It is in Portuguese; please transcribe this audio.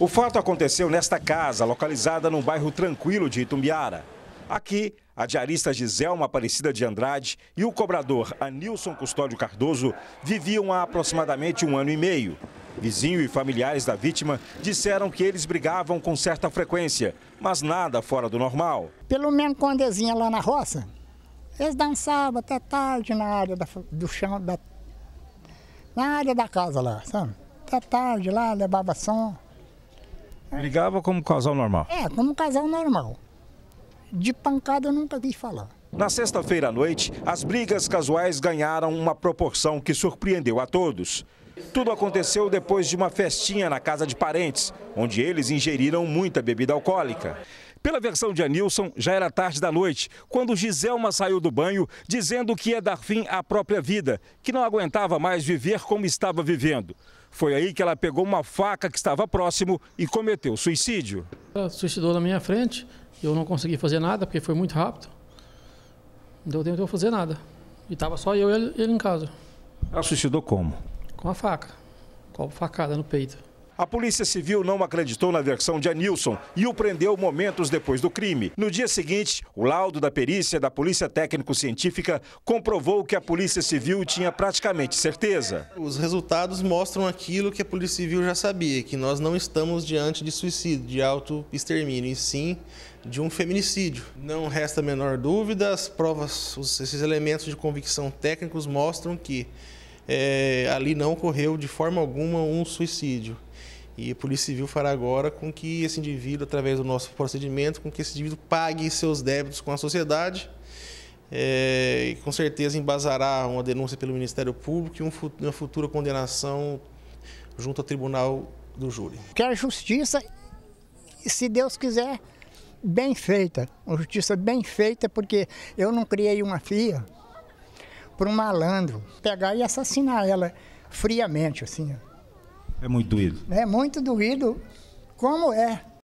O fato aconteceu nesta casa, localizada num bairro tranquilo de Itumbiara. Aqui, a diarista Giselma Aparecida de Andrade e o cobrador Anilson Custódio Cardoso viviam há aproximadamente um ano e meio. Vizinho e familiares da vítima disseram que eles brigavam com certa frequência, mas nada fora do normal. Pelo menos quando eles iam lá na roça, eles dançavam até tarde na área da, do chão, da, na área da casa lá, sabe? Até tarde lá, levava som. Brigava como casal normal? É, como casal normal. De pancada eu nunca vi falar. Na sexta-feira à noite, as brigas casuais ganharam uma proporção que surpreendeu a todos. Tudo aconteceu depois de uma festinha na casa de parentes, onde eles ingeriram muita bebida alcoólica. Pela versão de Anilson, já era tarde da noite, quando Giselma saiu do banho dizendo que ia dar fim à própria vida, que não aguentava mais viver como estava vivendo. Foi aí que ela pegou uma faca que estava próximo e cometeu suicídio. Ela suicidou na minha frente, eu não consegui fazer nada porque foi muito rápido. Não deu tempo de eu fazer nada. E estava só eu e ele, em casa. Ela suicidou como? Com a faca. Com a facada no peito. A Polícia Civil não acreditou na versão de Anilson e o prendeu momentos depois do crime. No dia seguinte, o laudo da perícia da Polícia Técnico-Científica comprovou que a Polícia Civil tinha praticamente certeza. Os resultados mostram aquilo que a Polícia Civil já sabia, que nós não estamos diante de suicídio, de auto-extermínio, e sim de um feminicídio. Não resta a menor dúvida, as provas, esses elementos de convicção técnicos mostram que é, ali não ocorreu de forma alguma um suicídio. E a Polícia Civil fará agora com que esse indivíduo, através do nosso procedimento, com que esse indivíduo pague seus débitos com a sociedade é, e com certeza embasará uma denúncia pelo Ministério Público e um, uma futura condenação junto ao Tribunal do Júri. Que a justiça, se Deus quiser, bem feita, uma justiça bem feita, porque eu não criei uma filha para um malandro pegar e assassinar ela friamente, assim. É muito doído. É muito doído, como é